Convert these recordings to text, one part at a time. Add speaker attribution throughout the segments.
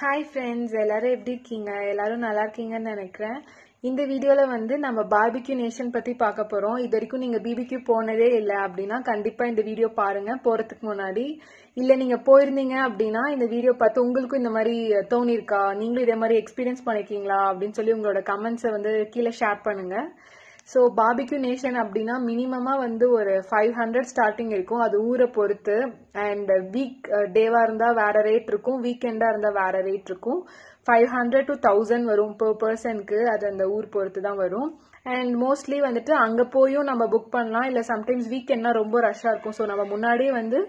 Speaker 1: hi friends எல்லாரும் எப்படி இருக்கீங்க எல்லாரும் நல்லா இருக்கீங்கன்னு நினைக்கிறேன் இந்த வீடியோவில் வந்து நம்ம பார்பிக்யூ நேஷன் பற்றி பார்க்க போகிறோம் இது வரைக்கும் நீங்கள் பிபிக்யூ போனதே இல்லை அப்படின்னா கண்டிப்பாக இந்த வீடியோ பாருங்கள் போகிறதுக்கு முன்னாடி இல்லை நீங்கள் போயிருந்தீங்க அப்படின்னா இந்த வீடியோ பார்த்து உங்களுக்கும் இந்த மாதிரி தோணியிருக்கா நீங்களும் இதே மாதிரி எக்ஸ்பீரியன்ஸ் பண்ணிருக்கீங்களா அப்படின்னு சொல்லி உங்களோட கமெண்ட்ஸை வந்து கீழே ஷேர் பண்ணுங்கள் ஸோ பாபிக்யூ நேஷன் அப்படின்னா மினிமமாக வந்து ஒரு ஃபைவ் ஹண்ட்ரட் ஸ்டார்டிங் இருக்கும் அது ஊரை பொறுத்து அண்ட் uh, வீக் டேவாக இருந்தால் வேற ரேட் இருக்கும் வீக்கெண்டாக இருந்தால் வேற ரேட் இருக்கும் ஃபைவ் ஹண்ட்ரட் டு தௌசண்ட் வரும் பெர் பர்சனுக்கு அது அந்த ஊர் பொறுத்து தான் வரும் அண்ட் மோஸ்ட்லி வந்துட்டு அங்கே போயும் நம்ம புக் பண்ணலாம் இல்லை சம்டைம்ஸ் வீக்கெண்ட்னா ரொம்ப ரஷ்ஷாக இருக்கும் ஸோ நம்ம முன்னாடியே வந்து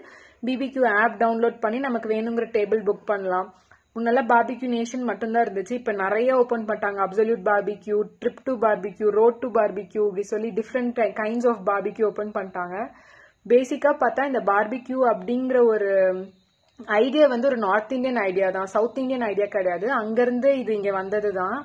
Speaker 1: பிபிக்யூ ஆப் டவுன்லோட் பண்ணி நமக்கு வேணுங்கிற டேபிள் புக் பண்ணலாம் முன்னெல்லாம் பார்பிக்யூ நேஷன் மட்டும்தான் இருந்துச்சு இப்போ நிறைய ஓப்பன் பண்ணிட்டாங்க absolute barbecue trip to barbecue road to barbecue இப்படி சொல்லி different kinds of barbecue open பண்ணிட்டாங்க பேசிக்காக பார்த்தா இந்த பார்பிக்யூ அப்படிங்கிற ஒரு ஐடியா வந்து ஒரு நார்த் இந்தியன் ஐடியா தான் சவுத் இந்தியன் ஐடியா கிடையாது அங்கேருந்து இது இங்கே வந்தது தான்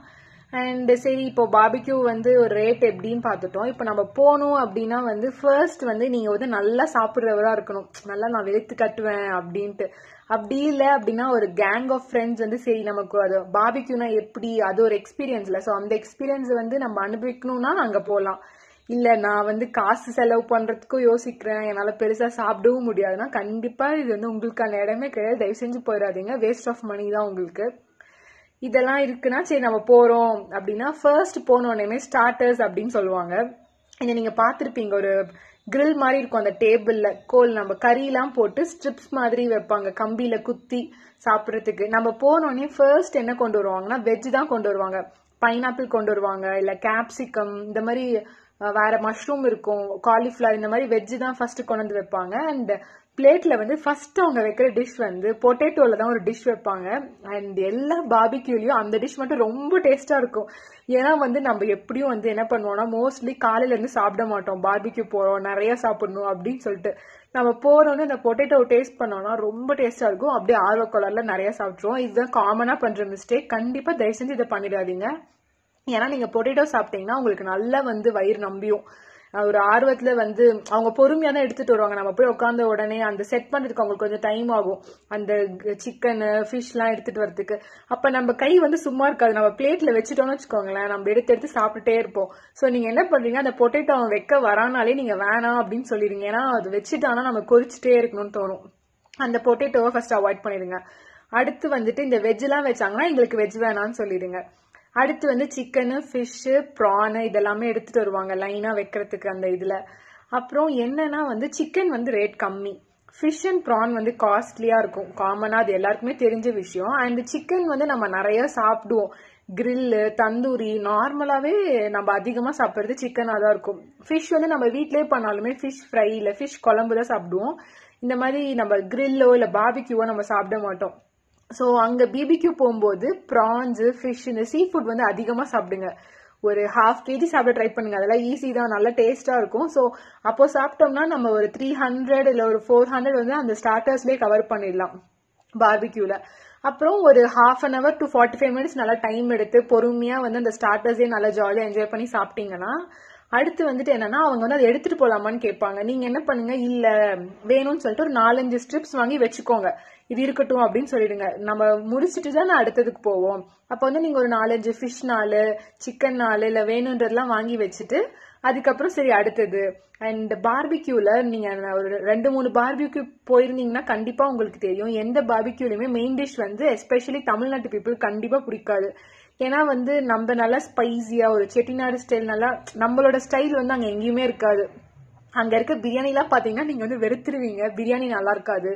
Speaker 1: அண்ட் சரி இப்போ பாபிக்யூ வந்து ஒரு ரேட் எப்படின்னு பார்த்துட்டோம் இப்போ நம்ம போனோம் அப்படின்னா வந்து ஃபர்ஸ்ட் வந்து நீங்கள் வந்து நல்லா சாப்பிட்றவராக இருக்கணும் நல்லா நான் வெளுத்து கட்டுவேன் அப்படின்ட்டு அப்படி இல்லை அப்படின்னா ஒரு கேங் ஆஃப் ஃப்ரெண்ட்ஸ் வந்து சரி நமக்கு அது பாபிக்யூனா எப்படி அது ஒரு எக்ஸ்பீரியன்ஸ் இல்லை ஸோ அந்த எக்ஸ்பீரியன்ஸ் வந்து நம்ம அனுபவிக்கணும்னா அங்கே போகலாம் இல்லை நான் வந்து காசு செலவு பண்ணுறதுக்கும் யோசிக்கிறேன் என்னால் பெருசாக சாப்பிடவும் முடியாதுன்னா கண்டிப்பாக இது வந்து உங்களுக்கான இடமே கிடையாது தயவு செஞ்சு போயிடாதீங்க வேஸ்ட் ஆஃப் மணி தான் உங்களுக்கு இதெல்லாம் இருக்குன்னா சரி நம்ம போகிறோம் அப்படின்னா ஃபர்ஸ்ட் போனோடனே ஸ்டார்டர்ஸ் அப்படின்னு சொல்லுவாங்க இதை நீங்கள் பார்த்துருப்பீங்க ஒரு கிரில் மாதிரி இருக்கும் அந்த டேபிளில் கோல் நம்ம கறிலாம் போட்டு ஸ்ட்ரிப்ஸ் மாதிரி வைப்பாங்க கம்பியில் குத்தி சாப்பிட்றதுக்கு நம்ம போனோடனே ஃபர்ஸ்ட் என்ன கொண்டு வருவாங்கன்னா வெஜ் தான் கொண்டு வருவாங்க பைனாப்பிள் கொண்டு வருவாங்க இல்லை கேப்சிகம் இந்த மாதிரி வேற மஷ்ரூம் இருக்கும் காலிஃப்ளவர் இந்த மாதிரி வெஜ் தான் ஃபர்ஸ்ட் கொண்டு வந்து வைப்பாங்க அண்ட் பிளேட்ல வந்து ஃபர்ஸ்ட் அவங்க வைக்கிற டிஷ் வந்து பொட்டேட்டோவில் தான் ஒரு டிஷ் வைப்பாங்க அண்ட் எல்லா பாபிக்யூலையும் அந்த டிஷ் மட்டும் ரொம்ப டேஸ்ட்டாக இருக்கும் ஏன்னா வந்து நம்ம எப்படியும் வந்து என்ன பண்ணுவோம்னா மோஸ்ட்லி காலையிலேருந்து சாப்பிட மாட்டோம் பாபிக்யூ போகிறோம் நிறைய சாப்பிடணும் அப்படின்னு சொல்லிட்டு நம்ம போகிறோன்னு அந்த பொட்டேட்டோ டேஸ்ட் பண்ணோம்னா ரொம்ப டேஸ்ட்டாக இருக்கும் அப்படியே ஆர்வ கலர்ல நிறையா சாப்பிட்ருவோம் இதுதான் காமனாக பண்ணுற மிஸ்டேக் கண்டிப்பாக தயவு செஞ்சு இதை பண்ணிடாதீங்க ஏன்னா நீங்கள் பொட்டேட்டோ சாப்பிட்டீங்கன்னா உங்களுக்கு நல்லா வந்து வயிறு நம்பியும் ஒரு ஆர்வத்துல வந்து அவங்க பொறுமையா தான் எடுத்துட்டு வருவாங்க நம்ம போய் உட்காந்த உடனே அந்த செட் பண்றதுக்கு அவங்களுக்கு கொஞ்சம் டைம் ஆகும் அந்த சிக்கனு ஃபிஷ் எல்லாம் எடுத்துட்டு வரதுக்கு அப்ப நம்ம கை வந்து சும்மா இருக்காது நம்ம பிளேட்ல வச்சுட்டோம்னு வச்சுக்கோங்களேன் நம்ம எடுத்து எடுத்து சாப்பிட்டுட்டே இருப்போம் சோ நீங்க என்ன பண்றீங்க அந்த பொட்டேட்டோ அவன் வைக்க வரானாலே நீங்க வேணாம் அப்படின்னு சொல்லிடுங்க ஏன்னா அது வச்சுட்டானா நம்ம கொறிச்சுட்டே இருக்கணும்னு தோணும் அந்த பொட்டேட்டோவை ஃபர்ஸ்ட் அவாய்ட் பண்ணிடுங்க அடுத்து வந்துட்டு இந்த எல்லாம் வச்சாங்கன்னா எங்களுக்கு வெஜ் வேணாம்னு சொல்லிடுங்க அடுத்து வந்து சிக்கனு ஃபிஷ்ஷு ப்ரானு இதெல்லாமே எடுத்துகிட்டு வருவாங்க லைனாக வைக்கிறதுக்கு அந்த இதில் அப்புறம் என்னென்னா வந்து சிக்கன் வந்து ரேட் கம்மி ஃபிஷ் அண்ட் ப்ரான் வந்து காஸ்ட்லியாக இருக்கும் காமனாக அது எல்லாருக்குமே தெரிஞ்ச விஷயம் அண்ட் சிக்கன் வந்து நம்ம நிறைய சாப்பிடுவோம் கிரில்லு தந்தூரி நார்மலாகவே நம்ம அதிகமாக சாப்பிட்றது சிக்கனாக தான் இருக்கும் ஃபிஷ் வந்து நம்ம வீட்லேயே பண்ணாலுமே ஃபிஷ் ஃப்ரை இல்லை ஃபிஷ் குழம்பு தான் சாப்பிடுவோம் இந்த மாதிரி நம்ம கிரில்லோ இல்லை பாபிக்யூவோ நம்ம சாப்பிட மாட்டோம் ஸோ அங்கே பிபிக்யூ போகும்போது ப்ரான்ஸு ஃபிஷ் இந்த சீ ஃபுட் வந்து அதிகமாக சாப்பிடுங்க ஒரு ஹாஃப் கேஜி சாப்பிட ட்ரை பண்ணுங்க அதெல்லாம் ஈஸி தான் நல்லா டேஸ்ட்டாக இருக்கும் ஸோ அப்போ சாப்பிட்டோம்னா நம்ம ஒரு த்ரீ ஹண்ட்ரட் இல்லை ஒரு ஃபோர் ஹண்ட்ரட் வந்து அந்த ஸ்டார்டர்ஸ்லேயே கவர் பண்ணிடலாம் பார்பிக்யூவில் அப்புறம் ஒரு half an hour to forty five minutes நல்லா டைம் எடுத்து பொறுமையாக வந்து அந்த ஸ்டார்டர்ஸே நல்லா ஜாலியாக என்ஜாய் பண்ணி சாப்பிட்டீங்கன்னா அடுத்து வந்துட்டு என்னன்னா அவங்க வந்து அதை எடுத்துட்டு போலாமான்னு கேட்பாங்க நீங்க என்ன பண்ணுங்க இல்ல வேணும்னு சொல்லிட்டு ஒரு நாலஞ்சு ஸ்ட்ரிப்ஸ் வாங்கி வச்சுக்கோங்க இது இருக்கட்டும் அப்படின்னு சொல்லிடுங்க நம்ம முடிச்சுட்டு தான் அடுத்ததுக்கு போவோம் அப்போ வந்து நீங்க ஒரு நாலஞ்சு ஃபிஷ் நாலு சிக்கன் நாலு இல்ல வேணுன்றதெல்லாம் வாங்கி வச்சுட்டு அதுக்கப்புறம் சரி அடுத்தது அண்ட் பார்பிக்யூல நீங்க ஒரு ரெண்டு மூணு பார்பிக்யூ போயிருந்தீங்கன்னா கண்டிப்பா உங்களுக்கு தெரியும் எந்த பார்பிக்யூலயுமே மெயின் டிஷ் வந்து எஸ்பெஷலி தமிழ்நாட்டு பீப்புள் கண்டிப்பா பிடிக்காது ஏன்னா வந்து நம்ம நல்லா ஸ்பைஸியா ஒரு செட்டிநாடு ஸ்டைல் நல்லா நம்மளோட ஸ்டைல் வந்து அங்க எங்கேயுமே இருக்காது அங்க இருக்க பிரியாணிலாம் பாத்தீங்கன்னா நீங்க வந்து வெறுத்துருவீங்க பிரியாணி நல்லா இருக்காது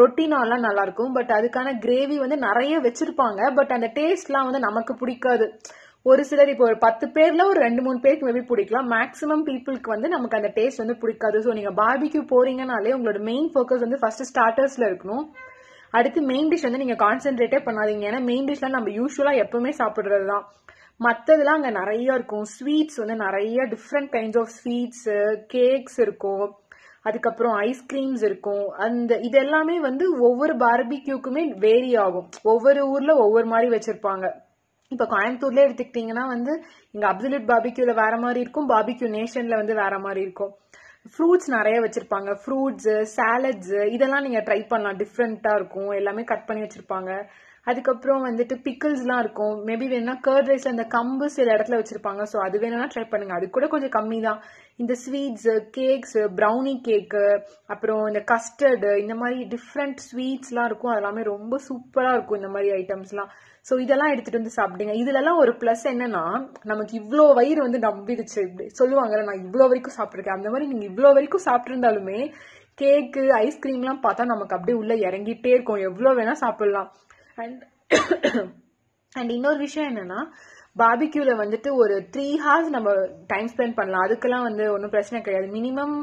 Speaker 1: ரொட்டினாலாம் நல்லா இருக்கும் பட் அதுக்கான கிரேவி வந்து நிறைய வச்சிருப்பாங்க பட் அந்த டேஸ்ட்லாம் வந்து நமக்கு பிடிக்காது ஒரு சிலர் இப்போ ஒரு பத்து பேர்ல ஒரு ரெண்டு மூணு பேருக்கு மேபி பிடிக்கலாம் மேக்ஸிமம் பீப்புளுக்கு வந்து நமக்கு அந்த டேஸ்ட் வந்து பிடிக்காது ஸோ நீங்க பார்பிக்யூ போறீங்கனாலே உங்களோட மெயின் ஃபோக்கஸ் வந்து ஃபர்ஸ்ட் ஸ்டார்டர்ஸ்ல இருக்கணும் அடுத்து மெயின் டிஷ் வந்து நீங்க கான்சென்ட்ரேட்டே பண்ணாதீங்க ஏன்னா மெயின் டிஷ்லாம் நம்ம யூஸ்வலா எப்பவுமே சாப்பிடுறது தான் மற்றதுலாம் அங்கே நிறைய இருக்கும் ஸ்வீட்ஸ் வந்து நிறைய different kinds of sweets cakes இருக்கும் அதுக்கப்புறம் ஐஸ்கிரீம்ஸ் இருக்கும் அந்த இது எல்லாமே வந்து ஒவ்வொரு பார்பிக்யூக்குமே வேரி ஆகும் ஒவ்வொரு ஊர்ல ஒவ்வொரு மாதிரி வச்சிருப்பாங்க இப்போ கோயம்புத்தூர்ல எடுத்துக்கிட்டிங்கன்னா வந்து இங்கே அப்சல்யூட் பாபிக்யூவில் வேற மாதிரி இருக்கும் பாபிக்யூ நேஷனில் வந்து வேற மாதிரி இருக்கும் ஃப்ரூட்ஸ் நிறைய வச்சிருப்பாங்க ஃப்ரூட்ஸு சாலட்ஸ் இதெல்லாம் நீங்கள் ட்ரை பண்ணலாம் டிஃப்ரெண்ட்டாக இருக்கும் எல்லாமே கட் பண்ணி வச்சுருப்பாங்க அதுக்கப்புறம் வந்துட்டு பிக்கிள்ஸ்லாம் இருக்கும் மேபி வேணும்னா கர்ட் ரைஸ்ல அந்த கம்பு சில இடத்துல வச்சுருப்பாங்க ஸோ அது வேணும்னா ட்ரை பண்ணுங்கள் அது கூட கொஞ்சம் கம்மி தான் இந்த ஸ்வீட்ஸு கேக்ஸு ப்ரௌனி கேக்கு அப்புறம் இந்த கஸ்டர்டு இந்த மாதிரி டிஃப்ரெண்ட் ஸ்வீட்ஸ்லாம் இருக்கும் அதெல்லாமே ரொம்ப சூப்பராக இருக்கும் இந்த மாதிரி ஐட்டம்ஸ்லாம் ஸோ இதெல்லாம் எடுத்துட்டு வந்து சாப்பிடுங்க இதுலலாம் ஒரு ப்ளஸ் என்னன்னா நமக்கு இவ்வளோ வயிறு வந்து நம்பிடுச்சு இப்படி சொல்லுவாங்கல்ல நான் இவ்வளோ வரைக்கும் சாப்பிட்ருக்கேன் அந்த மாதிரி நீங்கள் இவ்வளோ வரைக்கும் சாப்பிட்ருந்தாலுமே கேக்கு ஐஸ்கிரீம்லாம் பார்த்தா நமக்கு அப்படியே உள்ளே இறங்கிட்டே இருக்கும் எவ்வளோ வேணால் சாப்பிட்லாம் அண்ட் அண்ட் இன்னொரு விஷயம் என்னன்னா பாபிக்யூல வந்துட்டு ஒரு த்ரீ ஹார்ஸ் நம்ம டைம் ஸ்பெண்ட் பண்ணலாம் அதுக்கெல்லாம் வந்து ஒன்றும் பிரச்சனை கிடையாது மினிமம்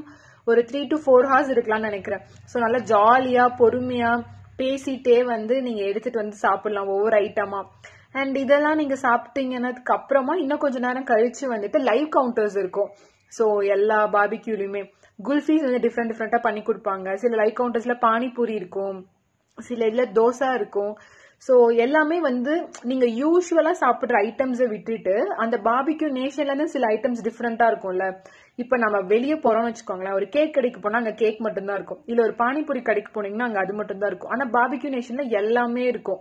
Speaker 1: ஒரு த்ரீ டு ஃபோர் ஹார்ஸ் இருக்கலாம்னு நினைக்கிறேன் ஸோ நல்லா ஜாலியாக பொறுமையாக பேசிட்டே வந்து நீங்க எடுத்துட்டு வந்து சாப்பிடலாம் ஒவ்வொரு ஐட்டமா அண்ட் இதெல்லாம் நீங்க சாப்பிட்டீங்கன்னதுக்கு அப்புறமா இன்னும் கொஞ்ச நேரம் கழிச்சு வந்துட்டு லைவ் கவுண்டர்ஸ் இருக்கும் ஸோ எல்லா பாபிக்யூலையுமே குல்ஃபீஸ் வந்து டிஃப்ரெண்ட் டிஃப்ரெண்ட்டாக பண்ணி கொடுப்பாங்க சில லைவ் கவுண்டர்ஸில் பானிபூரி இருக்கும் சில இதுல தோசை இருக்கும் ஸோ எல்லாமே வந்து நீங்கள் யூஸ்வலாக சாப்பிட்ற ஐட்டம்ஸை விட்டுட்டு அந்த பாபிக்யூ இருந்து சில ஐட்டம்ஸ் டிஃப்ரெண்ட்டாக இருக்கும்ல இப்ப நம்ம வெளியே போறோம்னு வச்சுக்கோங்களேன் ஒரு கேக் கடைக்கு போனா அங்க கேக் மட்டும்தான் இருக்கும் இல்ல ஒரு பானிபூரி கடைக்கு போனீங்கன்னா அங்க அது மட்டும் தான் இருக்கும் ஆனா பாபிக்யூ நேஷன்ல எல்லாமே இருக்கும்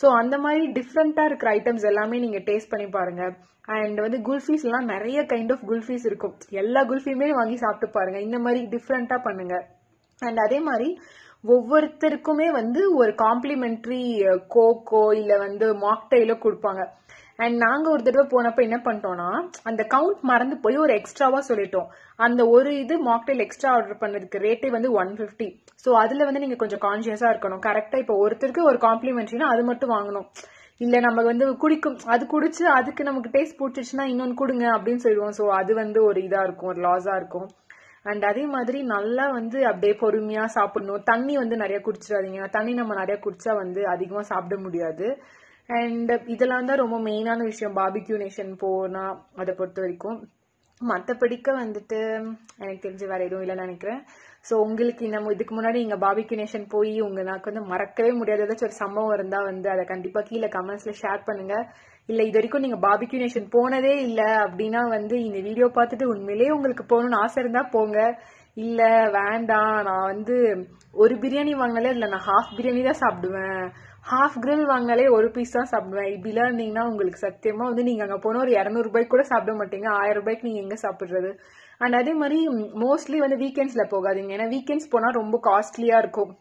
Speaker 1: ஸோ அந்த மாதிரி டிஃப்ரெண்ட்டாக இருக்கிற ஐட்டம்ஸ் எல்லாமே நீங்கள் டேஸ்ட் பண்ணி பாருங்க அண்ட் வந்து குல்ஃபீஸ்லாம் நிறைய கைண்ட் ஆஃப் குல்ஃபீஸ் இருக்கும் எல்லா குல்ஃபியுமே வாங்கி சாப்பிட்டு பாருங்க இந்த மாதிரி டிஃப்ரெண்ட்டாக பண்ணுங்க அண்ட் அதே மாதிரி ஒவ்வொருத்தருக்குமே வந்து ஒரு காம்ப்ளிமெண்ட்ரி கோக்கோ இல்லை வந்து மாக்டைலோ கொடுப்பாங்க அண்ட் நாங்க ஒரு தடவை போனப்ப என்ன பண்ணிட்டோம்னா அந்த கவுண்ட் மறந்து போய் ஒரு எக்ஸ்ட்ராவா சொல்லிட்டோம் அந்த ஒரு இது மாக்டைல் எக்ஸ்ட்ரா ஆர்டர் பண்ணதுக்கு ரேட்டே வந்து ஒன் பிப்டி ஸோ அதுல வந்து நீங்க கொஞ்சம் கான்சியஸா இருக்கணும் கரெக்டா இப்போ ஒருத்தருக்கு ஒரு காம்ப்ளிமெண்ட்ரினா அது மட்டும் வாங்கணும் இல்ல நம்ம வந்து குடிக்கும் அது குடிச்சு அதுக்கு நமக்கு டேஸ்ட் பிடிச்சிச்சுன்னா இன்னொன்னு கொடுங்க அப்படின்னு சொல்லுவோம் ஸோ அது வந்து ஒரு இதா இருக்கும் ஒரு லாஸா இருக்கும் அண்ட் அதே மாதிரி நல்லா வந்து அப்படியே பொறுமையா சாப்பிடணும் தண்ணி வந்து நிறைய குடிச்சிடாதீங்க தண்ணி நம்ம நிறைய குடிச்சா வந்து அதிகமா சாப்பிட முடியாது அண்ட் இதெல்லாம் தான் ரொம்ப மெயினான விஷயம் பாபிக்யூ நேஷன் போனால் அதை பொறுத்த வரைக்கும் மற்றபடிக்க வந்துட்டு எனக்கு தெரிஞ்சு வேறு எதுவும் இல்லைன்னு நினைக்கிறேன் ஸோ உங்களுக்கு இந்த இதுக்கு முன்னாடி நீங்கள் பாபிக்யூ நேஷன் போய் உங்கள் நாக்கு வந்து மறக்கவே முடியாத ஏதாச்சும் ஒரு சம்பவம் இருந்தால் வந்து அதை கண்டிப்பாக கீழே கமெண்ட்ஸில் ஷேர் பண்ணுங்கள் இல்லை இது வரைக்கும் நீங்கள் பாபிக்யூ நேஷன் போனதே இல்லை அப்படின்னா வந்து இந்த வீடியோ பார்த்துட்டு உண்மையிலேயே உங்களுக்கு போகணும்னு ஆசை இருந்தால் போங்க இல்லை வேண்டாம் நான் வந்து ஒரு பிரியாணி வாங்கினாலே இல்லை நான் ஹாஃப் பிரியாணி தான் சாப்பிடுவேன் ஹாஃப் கிரில் வாங்கினாலே ஒரு பீஸ் தான் சாப்பிடுவேன் இப்படிலாம் இருந்தீங்கன்னா உங்களுக்கு சத்தியமாக வந்து நீங்கள் அங்கே போனால் ஒரு இரநூறுபாய்க்கு கூட சாப்பிட மாட்டீங்க ஆயிரம் ரூபாய்க்கு நீங்கள் எங்கே சாப்பிட்றது அண்ட் அதே மாதிரி மோஸ்ட்லி வந்து வீக்கெண்ட்ஸில் போகாதீங்க ஏன்னா வீக்கெண்ட்ஸ் போனால் ரொம்ப காஸ்ட்லியாக இருக்கும்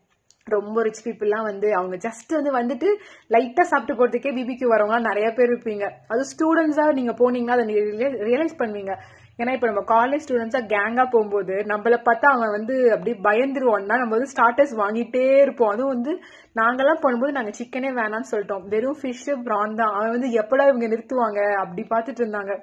Speaker 1: ரொம்ப ரிச் பீப்புள்லாம் வந்து அவங்க ஜஸ்ட் வந்து வந்துட்டு லைட்டாக சாப்பிட்டு போகிறதுக்கே பிபிக்கு வரவங்க நிறைய பேர் இருப்பீங்க அது ஸ்டூடெண்ட்ஸா நீங்கள் போனீங்கன்னா அதை ரியலைஸ் பண்ணுவீங்க ஏன்னா இப்போ நம்ம காலேஜ் ஸ்டூடெண்ட்ஸாக கேங்காக போகும்போது நம்மள பார்த்தா அவன் வந்து அப்படியே பயந்துருவோம்னா நம்ம வந்து ஸ்டார்டர்ஸ் வாங்கிட்டே இருப்போம் அதுவும் வந்து நாங்கெல்லாம் போகும்போது நாங்கள் சிக்கனே வேணாம்னு சொல்லிட்டோம் வெறும் ஃபிஷ்ஷு ப்ரான் தான் அவன் வந்து எப்படா இவங்க நிறுத்துவாங்க அப்படி பாத்துட்டு இருந்தாங்க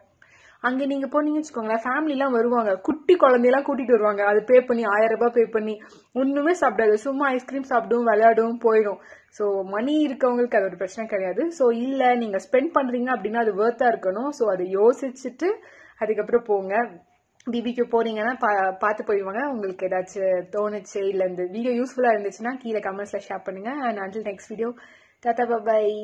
Speaker 1: அங்கே நீங்க போனீங்கன்னு வச்சுக்கோங்களேன் ஃபேமிலிலாம் வருவாங்க குட்டி குழந்தையெல்லாம் கூட்டிட்டு வருவாங்க அது பே பண்ணி ஆயிரம் ரூபாய் பே பண்ணி ஒண்ணுமே சாப்பிடாது சும்மா ஐஸ்கிரீம் சாப்பிடும் விளையாடும் போயிடும் ஸோ மணி இருக்கவங்களுக்கு அது ஒரு பிரச்சனை கிடையாது ஸோ இல்லை நீங்க ஸ்பெண்ட் பண்றீங்க அப்படின்னா அது வேர்த்தா இருக்கணும் ஸோ அதை யோசிச்சுட்டு அதுக்கப்புறம் போங்க பிபிக்கு போறீங்கன்னா பா பார்த்து போயிடுவாங்க உங்களுக்கு ஏதாச்சும் தோணுச்சு இல்லை இந்த வீடியோ யூஸ்ஃபுல்லாக இருந்துச்சுன்னா கீழே கமெண்ட்ஸில் ஷேர் பண்ணுங்க அண்ட் அண்டில் நெக்ஸ்ட் வீடியோ தாத்தா பாய்